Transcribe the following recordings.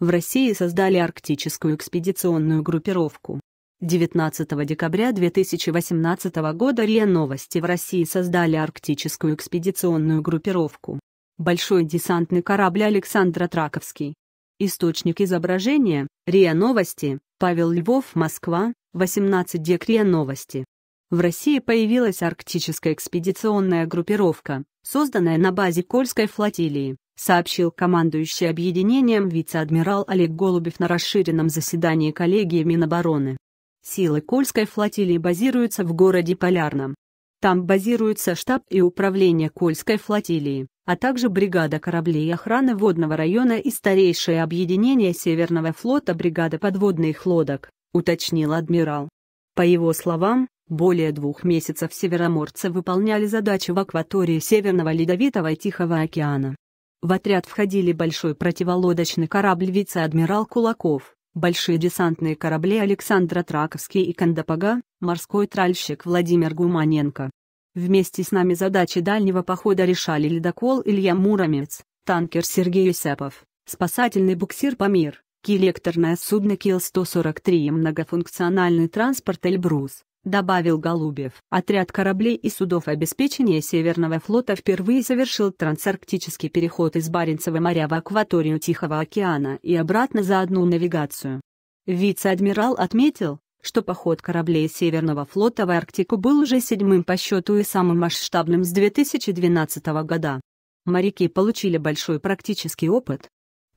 в России создали арктическую экспедиционную группировку. 19 декабря 2018 года РИА Новости в России создали арктическую экспедиционную группировку. Большой десантный корабль Александра Траковский. Источник изображения, РИА Новости, Павел Львов, Москва, 18 дек РИА Новости. В России появилась арктическая экспедиционная группировка, созданная на базе Кольской флотилии сообщил командующий объединением вице-адмирал Олег Голубев на расширенном заседании коллегии Минобороны. Силы Кольской флотилии базируются в городе Полярном. Там базируется штаб и управление Кольской флотилии, а также бригада кораблей охраны водного района и старейшее объединение Северного флота бригада подводных лодок, уточнил адмирал. По его словам, более двух месяцев североморцы выполняли задачи в акватории Северного Ледовитого и Тихого океана, в отряд входили большой противолодочный корабль вице-адмирал Кулаков, большие десантные корабли Александра Траковский и Кандапага, морской тральщик Владимир Гуманенко. Вместе с нами задачи дальнего похода решали ледокол Илья Муромец, танкер Сергей Исепов, спасательный буксир «Памир», киллекторное судно Кил-143 и многофункциональный транспорт «Эльбрус» добавил Голубев. Отряд кораблей и судов обеспечения Северного флота впервые совершил трансарктический переход из Баренцева моря в акваторию Тихого океана и обратно за одну навигацию. Вице-адмирал отметил, что поход кораблей Северного флота в Арктику был уже седьмым по счету и самым масштабным с 2012 года. Моряки получили большой практический опыт,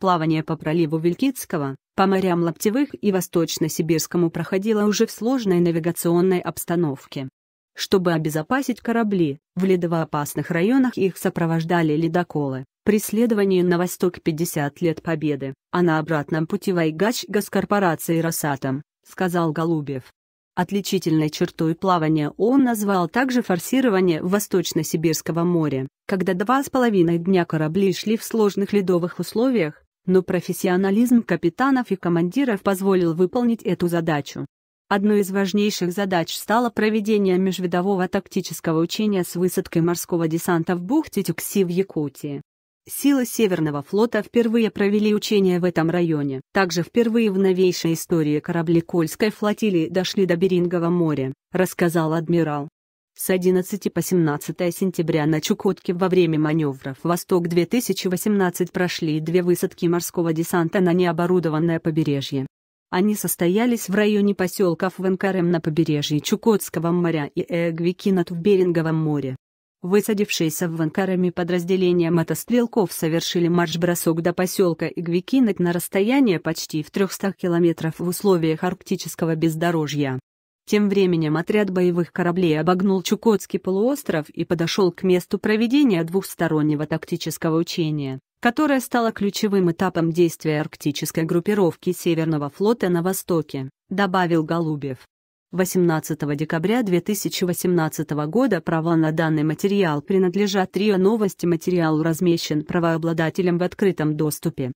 Плавание по проливу Вилькицкого, по морям Лаптевых и Восточно-Сибирскому проходило уже в сложной навигационной обстановке. Чтобы обезопасить корабли, в ледовоопасных районах их сопровождали ледоколы. Преследование на восток 50 лет победы, а на обратном пути Вайгач госкорпорации «Росатом», сказал Голубев. Отличительной чертой плавания он назвал также форсирование Восточно-Сибирского моря, когда два с половиной дня корабли шли в сложных ледовых условиях, но профессионализм капитанов и командиров позволил выполнить эту задачу. Одной из важнейших задач стало проведение межвидового тактического учения с высадкой морского десанта в бухте Тюкси в Якутии. Силы Северного флота впервые провели учения в этом районе. Также впервые в новейшей истории корабли Кольской флотилии дошли до Берингового моря, рассказал адмирал с 11 по 17 сентября на Чукотке во время маневров «Восток-2018» прошли две высадки морского десанта на необорудованное побережье. Они состоялись в районе поселков Венкарем на побережье Чукотского моря и Эгвикинат в Беринговом море. Высадившиеся в Ванкарами подразделения мотострелков совершили марш-бросок до поселка Игвикинок на расстояние почти в 300 километров в условиях арктического бездорожья. Тем временем отряд боевых кораблей обогнул Чукотский полуостров и подошел к месту проведения двухстороннего тактического учения, которое стало ключевым этапом действия арктической группировки Северного флота на Востоке, добавил Голубев. 18 декабря 2018 года права на данный материал принадлежат РИО Новости. Материал размещен правообладателем в открытом доступе.